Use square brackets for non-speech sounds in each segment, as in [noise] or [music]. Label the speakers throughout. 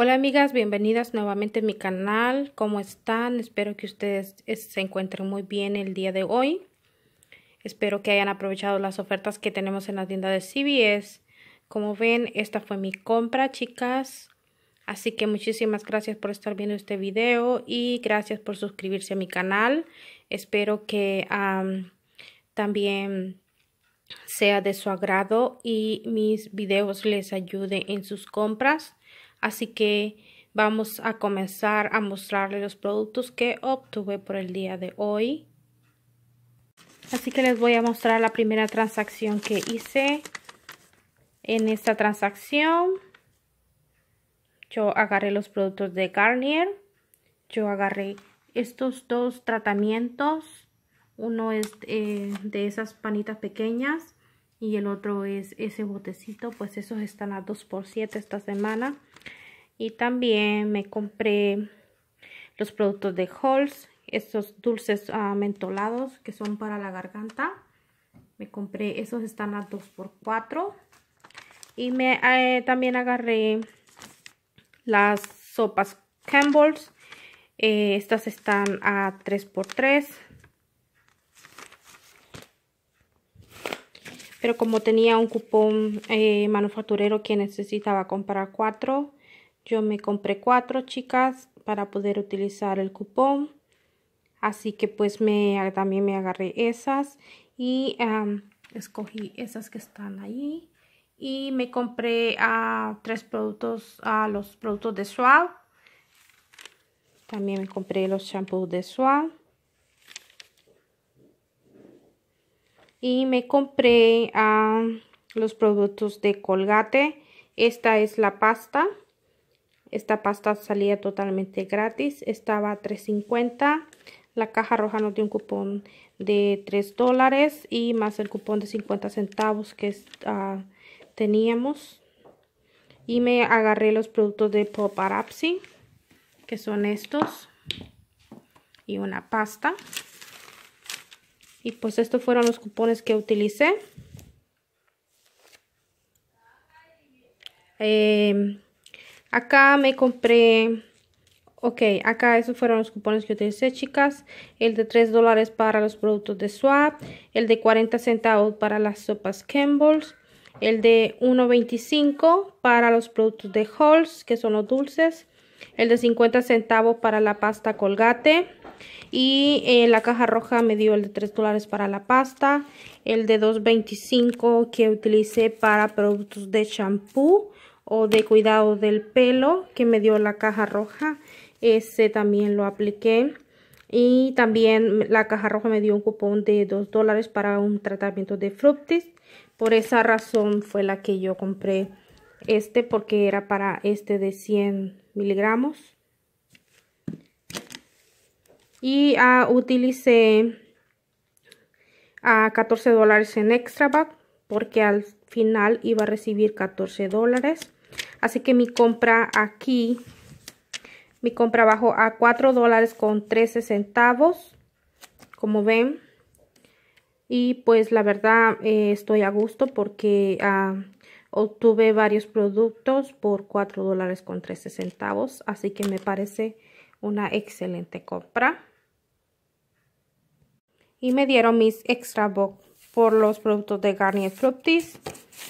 Speaker 1: Hola amigas, bienvenidas nuevamente a mi canal. ¿Cómo están? Espero que ustedes se encuentren muy bien el día de hoy. Espero que hayan aprovechado las ofertas que tenemos en la tienda de CBS. Como ven, esta fue mi compra, chicas. Así que muchísimas gracias por estar viendo este video y gracias por suscribirse a mi canal. Espero que también sea de su agrado y mis videos les ayuden en sus compras. Así que vamos a comenzar a mostrarles los productos que obtuve por el día de hoy. Así que les voy a mostrar la primera transacción que hice. En esta transacción yo agarré los productos de Garnier. Yo agarré estos dos tratamientos. Uno es eh, de esas panitas pequeñas y el otro es ese botecito. Pues esos están a 2 por 7 esta semana. Y también me compré los productos de Halls, estos dulces ah, mentolados que son para la garganta. Me compré, esos están a 2x4. Y me eh, también agarré las sopas Campbell's. Eh, estas están a 3x3. Pero como tenía un cupón eh, manufacturero que necesitaba comprar 4, yo me compré cuatro chicas para poder utilizar el cupón. Así que pues me, también me agarré esas y escogí esas que están ahí. Y me compré a ah, tres productos, a ah, los productos de Suave. También me compré los shampoos de Suave. Y me compré a los productos de Colgate. Esta es la pasta. Esta pasta salía totalmente gratis, estaba a $3.50. La caja roja nos dio un cupón de 3 dólares y más el cupón de 50 centavos que ah, teníamos. Y me agarré los productos de Pop que son estos. Y una pasta. Y pues estos fueron los cupones que utilicé. Eh, Acá me compré... Ok, acá esos fueron los cupones que utilicé, chicas. El de 3 dólares para los productos de Swap. El de 40 centavos para las sopas Campbell's. El de 1.25 para los productos de Halls, que son los dulces. El de 50 centavos para la pasta Colgate. Y en eh, la caja roja me dio el de 3 dólares para la pasta. El de 2.25 que utilicé para productos de shampoo o de cuidado del pelo que me dio la caja roja. Ese también lo apliqué. Y también la caja roja me dio un cupón de 2 dólares para un tratamiento de fructis. Por esa razón fue la que yo compré este porque era para este de 100 miligramos. Y ah, utilicé a ah, 14 dólares en extra bag porque al final iba a recibir 14 dólares. Así que mi compra aquí, mi compra bajó a 4 dólares con 13 centavos, como ven. Y pues la verdad eh, estoy a gusto porque ah, obtuve varios productos por 4 dólares con 13 centavos. Así que me parece una excelente compra. Y me dieron mis extra box por los productos de Garnier Fructis.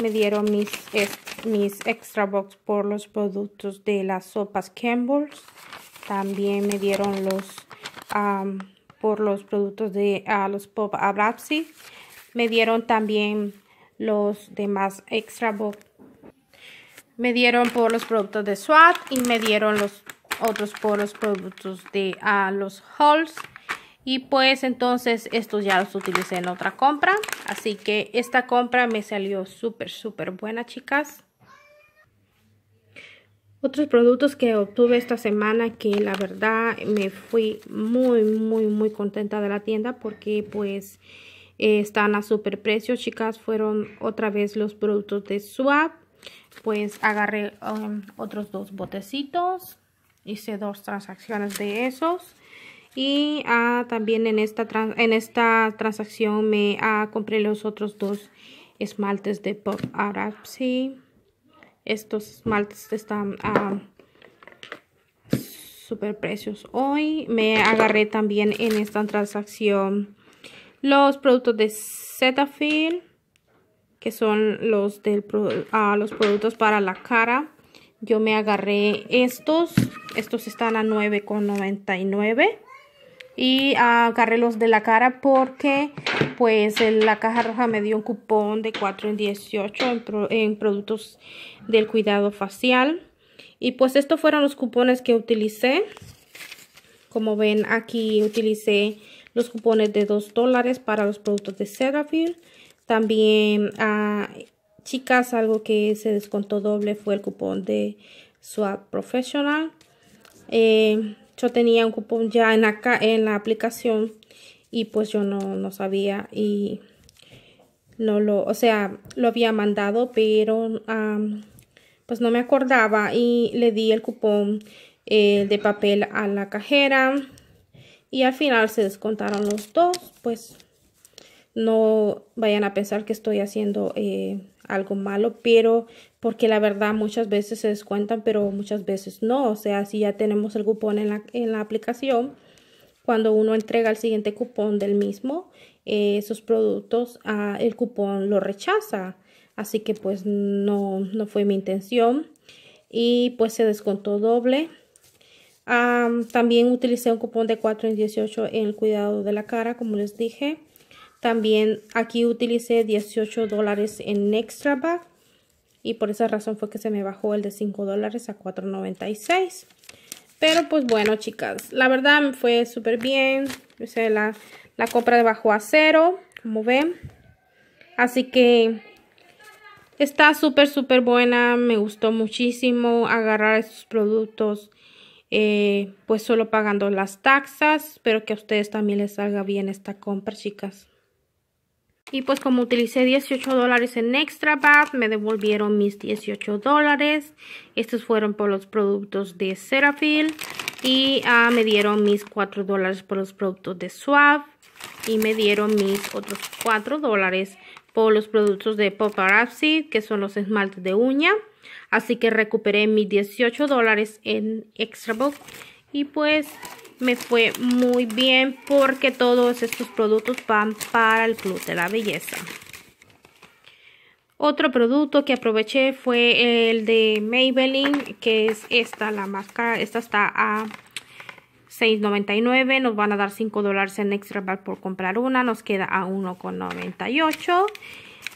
Speaker 1: Me dieron mis este, mis extra box por los productos de las sopas Campbell's. También me dieron los por los productos de ah, los Pop Abrapsi. Me dieron también los demás extra box. Me dieron por los productos de SWAT y me dieron los otros por los productos de ah, los Halls. Y pues entonces estos ya los utilicé en otra compra. Así que esta compra me salió súper, súper buena, chicas. Otros productos que obtuve esta semana que la verdad me fui muy, muy, muy contenta de la tienda porque pues eh, están a super precio, chicas. Fueron otra vez los productos de Swap. Pues agarré um, otros dos botecitos. Hice dos transacciones de esos. Y ah, también en esta, en esta transacción me ah, compré los otros dos esmaltes de Pop Arab. Sí estos maltes están a super precios. Hoy me agarré también en esta transacción los productos de Cetaphil, que son los, del, ah, los productos para la cara. Yo me agarré estos. Estos están a 9,99 y agarré los de la Cara porque pues la Caja Roja me dio un cupón de 4 en 18 en, productos del cuidado facial. Y pues estos fueron los cupones que utilicé. Como ven aquí utilicé los cupones de 2 dólares para los productos de CeraVe También a chicas algo que se descontó doble fue el cupón de Swap Professional. Eh, yo tenía un cupón ya en la, en la aplicación y pues yo no, sabía y no lo, o sea, lo había mandado, pero pues no me acordaba y le di el cupón eh, de papel a la cajera y al final se descontaron los dos, pues no vayan a pensar que estoy haciendo eh, algo malo, pero porque la verdad muchas veces se descuentan, pero muchas veces no. O sea, si ya tenemos el cupón en la, en la aplicación, cuando uno entrega el siguiente cupón del mismo, eh, esos productos, ah, el cupón lo rechaza. Así que pues no, fue mi intención. Y pues se descontó doble. Ah, también utilicé un cupón de 4 en 18 en el cuidado de la cara, como les dije. También aquí utilicé 18 dólares en extra bag y por esa razón fue que se me bajó el de 5 dólares a 4.96. Pero pues bueno, chicas, la verdad me fue súper bien. la, compra bajó a cero, como ven. Así que está súper, súper buena. Me gustó muchísimo agarrar estos productos. Eh, pues solo pagando las taxas. Espero que a ustedes también les salga bien esta compra, chicas. Y pues como utilicé 18 dólares en Extra Bath, me devolvieron mis 18 dólares. Estos fueron por los productos de Ceraphil. Y ah, me dieron mis 4 dólares por los productos de Suave. Y me dieron mis otros 4 dólares por los productos de Poparazzi, que son los esmaltes de uña. Así que recuperé mis 18 dólares en Extra Bath. Y pues me fue muy bien porque todos estos productos van para el Club de la Belleza. Otro producto que aproveché fue el de Maybelline, que es esta, la máscara. Esta está a $6.99. Nos van a dar $5 en extra por comprar una. Nos queda a $1.98.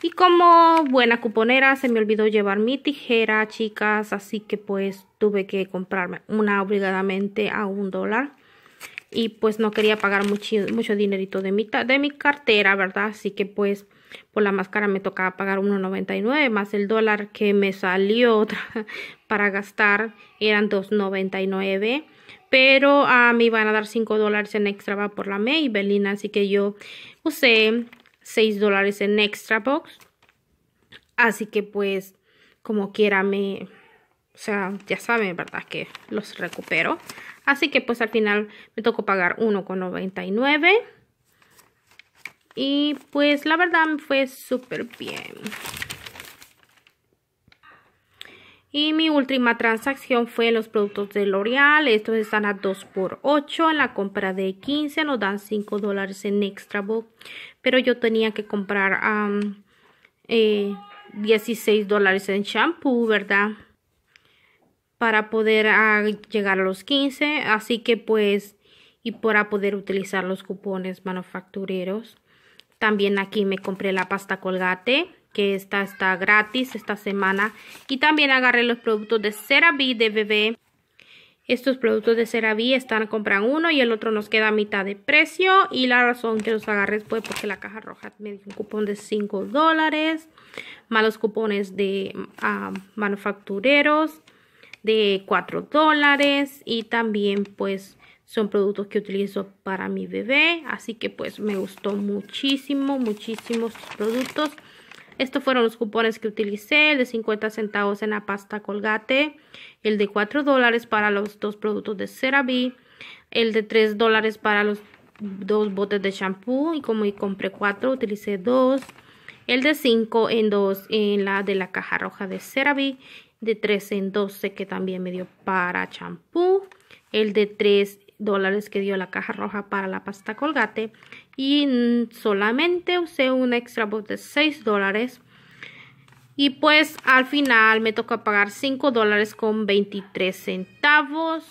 Speaker 1: Y como buena cuponera se me olvidó llevar mi tijera, chicas, así que pues tuve que comprarme una obligadamente a un dólar y pues no quería pagar mucho, mucho dinerito de mi, de mi cartera, ¿verdad? Así que pues por la máscara me tocaba pagar 1.99 más el dólar que me salió [laughs] para gastar eran 2.99 pero a ah, mí me iban a dar 5 dólares en extra por la Maybelline así que yo usé 6 dólares en extra box así que pues como quiera me o sea ya saben verdad que los recupero Así que pues al final me tocó pagar 1,99. Y pues la verdad fue súper bien. Y mi última transacción fue los productos de L'Oreal. Estos están a 2x8. En la compra de 15 nos dan 5 dólares en extra book. Pero yo tenía que comprar 16 eh, dólares en shampoo, ¿verdad? para poder ah, llegar a los 15, así que pues y para poder utilizar los cupones manufactureros. También aquí me compré la pasta colgate, que esta está gratis esta semana. Y también agarré los productos de CeraVe de bebé. Estos productos de CeraVe están, compran uno y el otro nos queda a mitad de precio. Y la razón que los agarré fue porque la caja roja me dio un cupón de 5 dólares. Malos cupones de ah, manufactureros de 4 dólares y también pues son productos que utilizo para mi bebé así que pues me gustó muchísimo muchísimos productos estos fueron los cupones que utilicé, el de 50 centavos en la pasta Colgate, el de 4 dólares para los dos productos de CeraVe, el de 3 dólares para los dos botes de shampoo y como compré 4 utilicé 2, el de 5 en 2 en la de la caja roja de CeraVe de 3 en 12 que también me dio para champú, el de 3 dólares que dio la caja roja para la pasta colgate y solamente usé un extra box de 6 dólares y pues al final me tocó pagar cinco dólares con 23 centavos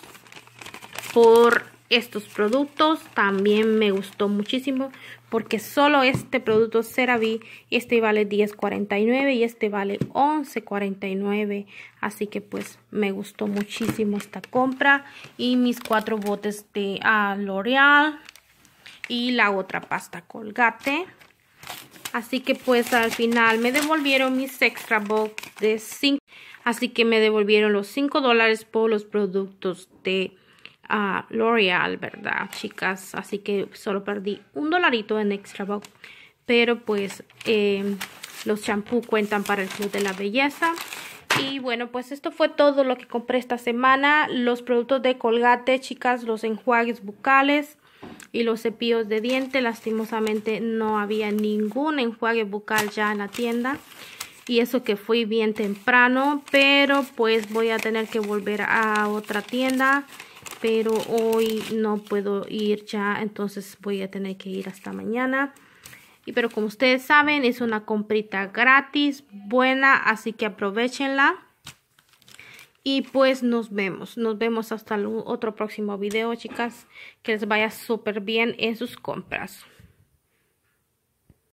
Speaker 1: por estos productos también me gustó muchísimo porque solo este producto CeraVe, este vale 10.49 y este vale 11.49. Así que pues me gustó muchísimo esta compra y mis cuatro botes de ah, L'Oreal y la otra pasta Colgate. Así que pues al final me devolvieron mis extra box de 5. Así que me devolvieron los 5 dólares por los productos de a L'Oreal, ¿verdad, chicas? Así que solo perdí un dolarito en Extra Box. Pero pues em, los champú cuentan para el Club de la Belleza. Y bueno, pues esto fue todo lo que compré esta semana. Los productos de Colgate, chicas, los enjuagues bucales y los cepillos de diente. Lastimosamente no había ningún enjuague bucal ya en la tienda. Y eso que fui bien temprano, pero pues voy a tener que volver a otra tienda pero hoy no puedo ir ya, entonces voy a tener que ir hasta mañana. Y pero como ustedes saben, es una comprita gratis, buena, así que aprovechenla. Y pues nos vemos, nos vemos hasta el otro próximo video, chicas. Que les vaya súper bien en sus compras.